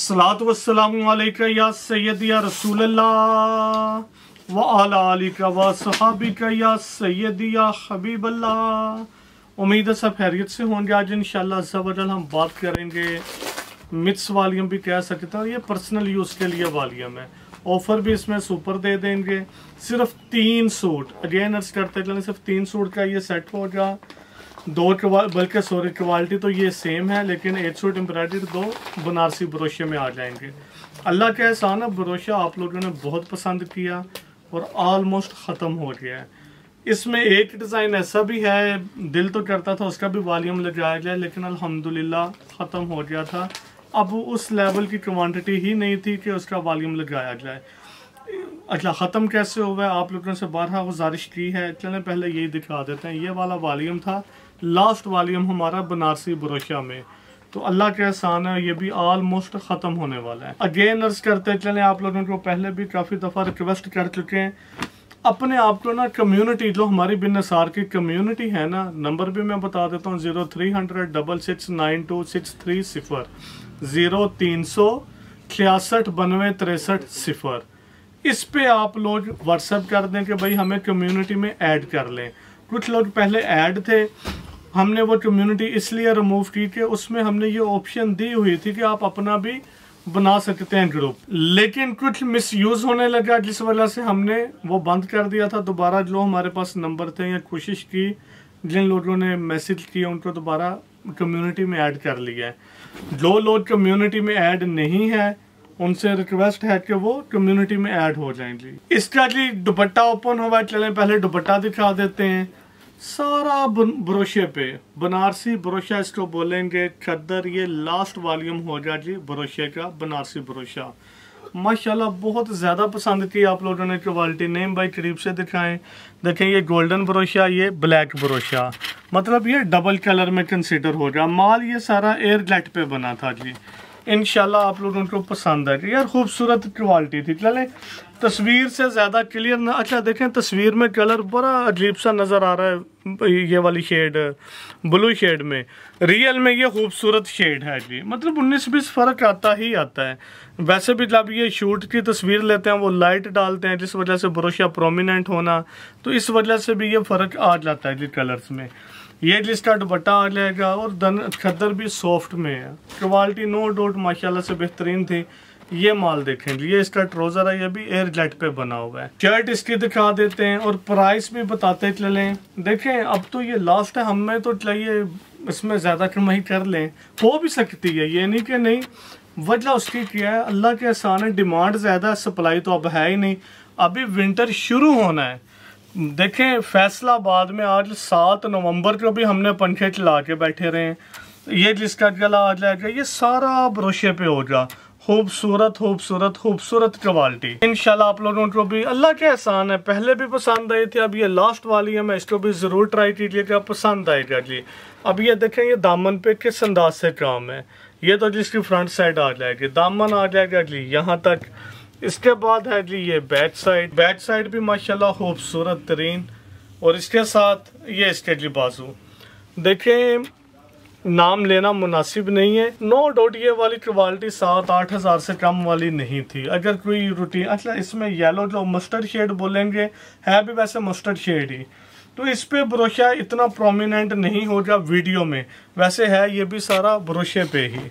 सलात या सैद या रसूल व आलिका वहाबिका या सैद या हबीब उम्मीद है सब खैरियत से होंगे आज इन शजल हम बात करेंगे मिक्स वालीम भी कह सकते हैं ये पर्सनल यूज़ के लिए वालीम है ऑफ़र भी इसमें सुपर दे देंगे सिर्फ तीन सूट अगेन अर्ज करते चलें सिर्फ तीन सूट का ये सेट होगा दो बल्कि सॉरी क्वालिटी तो ये सेम है लेकिन एट सौ टेम्परेटेड दो बनारसी ब्रोशे में आ जाएंगे अल्लाह के एहसान है ब्रोशा आप लोगों ने बहुत पसंद किया और आलमोस्ट ख़त्म हो गया है इसमें एक डिज़ाइन ऐसा भी है दिल तो करता था उसका भी वॉल्यूम लगाया गया लेकिन अल्हम्दुलिल्लाह ख़त्म हो गया था अब उस लेवल की क्वांटिटी ही नहीं थी कि उसका वॉल्यूम लगाया जाए अच्छा ख़त्म कैसे हुआ है आप लोगों से बारह गुजारिश की है चलें पहले यही दिखा देते हैं ये वाला वालीम था लास्ट वालीम हमारा बनारसी बुरशिया में तो अल्लाह के एहसान है ये भी आलमोस्ट ख़त्म होने वाला है अगेन अर्ज करते चलें आप लोगों को पहले भी काफ़ी दफ़ा रिक्वेस्ट कर चुके हैं अपने आप को ना कम्युनिटी जो हमारी बिन नसार की कम्युनिटी है ना नंबर भी मैं बता देता हूँ zero three hundred double six nine two six three सिफर ज़ीरो तीन सौ छियासठ बनवे तिरसठ सिफर इस पे आप लोग व्हाट्सएप कर दें कि भाई हमें कम्युनिटी में ऐड कर लें कुछ लोग पहले ऐड थे हमने वो कम्युनिटी इसलिए रिमूव की कि उसमें हमने ये ऑप्शन दी हुई थी कि आप अपना भी बना सकते हैं ग्रुप लेकिन कुछ मिस यूज होने लगा जिस वजह से हमने वो बंद कर दिया था दोबारा जो हमारे पास नंबर थे या कोशिश की जिन लोगों ने मैसेज किया उनको दोबारा कम्युनिटी में ऐड कर लिया है जो लोग कम्युनिटी में ऐड नहीं है उनसे रिक्वेस्ट है कि वो कम्युनिटी में ऐड हो जाए जी इसका जी दुपट्टा ओपन हुआ चले पहले दुपट्टा दिखा देते हैं सारा ब्रोशे पे बनारसी ब्रोशा इसको बोलेंगे चदर ये लास्ट वॉल्यूम गया जी ब्रोशे का बनारसी ब्रोशा माशाल्लाह बहुत ज़्यादा पसंद की आप लोगों ने क्वालिटी नेम बाई करीब से दिखाएं देखें ये गोल्डन ब्रोशा ये ब्लैक ब्रोशा मतलब ये डबल कलर में कंसिडर हो गया माल ये सारा एयर ग्लेट पे बना था जी इन आप लोगों को पसंद आएगी यार खूबसूरत क्वालिटी थी चले तस्वीर से ज़्यादा क्लियर ना अच्छा देखें तस्वीर में कलर बड़ा अजीब सा नज़र आ रहा है ये वाली शेड ब्लू शेड में रियल में ये खूबसूरत शेड है जी मतलब उन्नीस बीस फ़र्क आता ही आता है वैसे भी जब ये शूट की तस्वीर लेते हैं वो लाइट डालते हैं जिस वजह से ब्रोशा प्रोमिनेंट होना तो इस वजह से भी ये फ़र्क आ जाता है जी कलर्स में ये जिसका दुपट्टा आ जाएगा और दन खद्दर भी सॉफ्ट में है क्वालिटी नो डाउट माशाल्लाह से बेहतरीन थी ये माल देखें ये इसका ट्रोजर है ये भी एयर जेट पे बना हुआ है शर्ट इसकी दिखा देते हैं और प्राइस भी बताते चले देखें अब तो ये लास्ट है हमें तो चाहिए इसमें ज़्यादा कमाई कर लें हो भी सकती है ये नहीं कि नहीं वजह उसकी क्या है अल्लाह के आसान है डिमांड ज़्यादा सप्लाई तो अब है ही नहीं अभी विंटर शुरू होना है देखें फैसला बाद में आज सात नवंबर को भी हमने पंखे चला के बैठे रहे हैं ये जिसका गला आ जाएगा ये सारा ब्रोशे पे होगा खूबसूरत खूबसूरत खूबसूरत क्वालिटी इनशाला आप लोगों को भी अल्लाह के एहसान है पहले भी पसंद आई थी अब ये लास्ट वाली है मैं इसको भी ज़रूर ट्राई कीजिएगा पसंद आएगा जी अब ये देखें ये दामन पे किस अंदाज से काम है ये तो जिसकी फ्रंट साइड आ जाएगी दामन आ जाएगा जी यहाँ तक इसके बाद है जी ये बैक साइड बैक साइड भी माशाल्लाह खूबसूरत तरीन और इसके साथ ये इसके जी बाजू देखें नाम लेना मुनासिब नहीं है नो डाउट ये वाली क्वालिटी सात आठ हज़ार से कम वाली नहीं थी अगर कोई रूटीन अच्छा इसमें येलो जो मस्टर्ड शेड बोलेंगे है भी वैसे मस्टर्ड शेड ही तो इस पे ब्रोशा इतना प्रोमिनेंट नहीं होगा वीडियो में वैसे है ये भी सारा ब्रोशे पे ही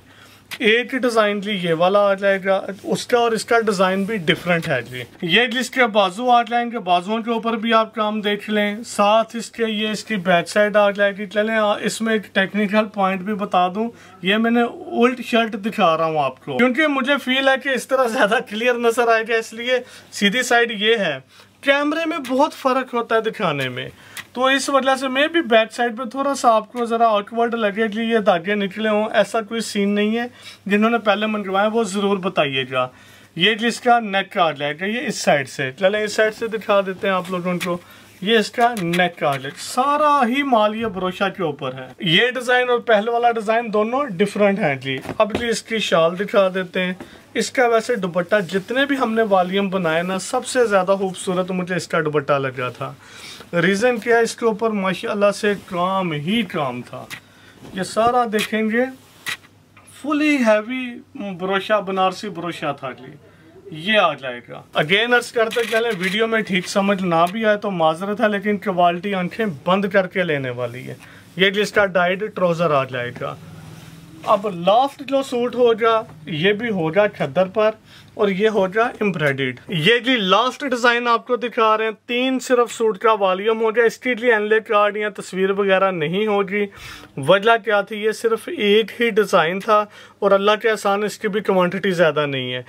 एक डिज़ाइन जी ये वाला आ जाएगा उसका और इसका डिज़ाइन भी डिफरेंट है जी ये जिसके बाजू आ जाएंगे बाजुओं के ऊपर भी आप काम देख लें साथ इसके ये इसकी बैक साइड आ जाएगी चले इसमें एक टेक्निकल पॉइंट भी बता दूं ये मैंने उल्ट शर्ट दिखा रहा हूं आपको क्योंकि मुझे फील है कि इस तरह ज़्यादा क्लियर नज़र आएगा इसलिए सीधी साइड ये है कैमरे में बहुत फ़र्क होता है दिखाने में तो इस वजह से मैं भी बैक साइड पे थोड़ा सा आपको ज़रा ऑकवर्ड लगे कि ये धागे निकले हों ऐसा कोई सीन नहीं है जिन्होंने पहले मंगवाया वो ज़रूर बताइएगा ये जिसका नेक कार्ड लगेगा ये इस साइड से चले इस साइड से दिखा देते हैं आप लोगों को ये इसका नेक आर्टलेट सारा ही माल ये ब्रोशा के ऊपर है ये डिजाइन और पहले वाला डिजाइन दोनों डिफरेंट हैं जी अब जी इसकी शाल दिखा देते हैं इसका वैसे दुपट्टा जितने भी हमने वॉल्यूम बनाए ना सबसे ज़्यादा खूबसूरत मुझे इसका दुपट्टा लगा था रीज़न क्या है इसके ऊपर माशाल्लाह से काम ही काम था ये सारा देखेंगे फुली हैवी ब्रोशा बनारसी ब्रोशा था जी ये आ जाएगा अगेन अर्ज करते चले वीडियो में ठीक समझ ना भी आए तो माजरत है लेकिन क्वालिटी आंखें बंद करके लेने वाली है ये जिसका डाइट ट्राउज़र आ जाएगा अब लास्ट जो सूट होगा ये भी होगा छदर पर और ये हो गया एम्ब्रॉयडेड ये जी लास्ट डिजाइन आपको दिखा रहे हैं तीन सिर्फ सूट का वॉल्यूम हो गया इसके लिए एनले कार्ड या तस्वीर वगैरह नहीं होगी वजह क्या थी ये सिर्फ एक ही डिज़ाइन था और अल्लाह के आसान इसकी भी क्वान्टिटी ज़्यादा नहीं है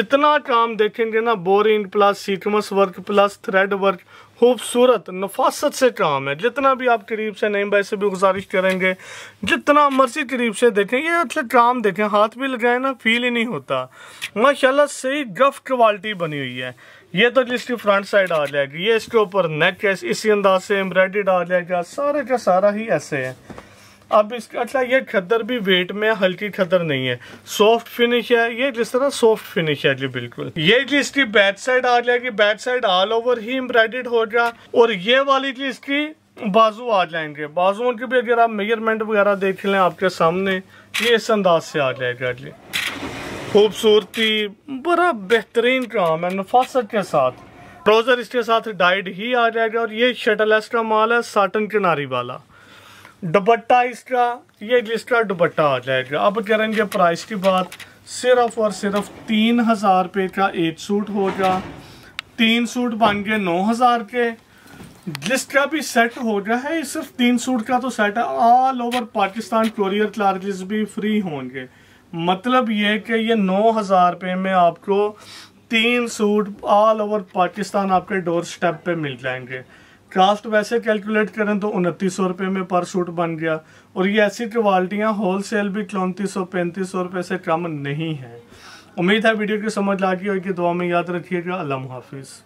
जितना काम देखेंगे ना बोरिंग प्लस सीकमस वर्क प्लस थ्रेड वर्क खूबसूरत नफासत से काम है जितना भी आप करीब से नहीं भाई से भी गुजारिश करेंगे जितना मर्जी करीब से देखें ये अच्छे काम देखें हाथ भी लगाए ना फील ही नहीं होता माशाल्लाह सही गफ क्वालिटी बनी हुई है ये तो जिसकी फ्रंट साइड आ जाएगी ये इसके ऊपर नेक है इसी अंदाज से एम्ब्रॉयडेड आ जाएगा सारे का सारा ही ऐसे है अब इसका अच्छा ये खदर भी वेट में हल्की खदर नहीं है सॉफ्ट फिनिश है ये जिस तरह सॉफ्ट फिनिश है जी बिल्कुल ये जी इसकी बैक साइड आ जाएगी बैक साइड ऑल ओवर ही एम्ब्रॉयडेड होगा और ये वाली जी इसकी बाजू आ जाएंगे बाजुओं की भी अगर आप मेजरमेंट वगैरह देख लें आपके सामने ये इस अंदाज से आ जाएगा जी खूबसूरती बड़ा बेहतरीन काम है नफासत के साथ ट्राउज़र इसके साथ डाइड ही आ जाएगा और ये शटल का माल है साटन किनारी वाला दुपट्टा इसका ये जिसका दुपट्टा आ जाएगा अब करेंगे प्राइस की बात सिर्फ और सिर्फ तीन हज़ार रुपये का एक सूट होगा तीन सूट बन गए नौ हज़ार के जिसका भी सेट हो गया है सिर्फ तीन सूट का तो सेट है all over Pakistan courier charges भी फ्री होंगे मतलब ये कि ये नौ हज़ार रुपये में आपको तीन सूट ऑल ओवर पाकिस्तान आपके डोर स्टेप पर मिल जाएंगे कास्ट वैसे कैलकुलेट करें तो उनतीस सौ रुपये में पर सूट बन गया और ये ऐसी क्वालिटियाँ होल सेल भी चौंतीस सौ पैंतीस सौ रुपये से कम नहीं है उम्मीद है वीडियो की समझ आ गई होगी दुआ में याद रखिएगा अल्लाह हाफिज़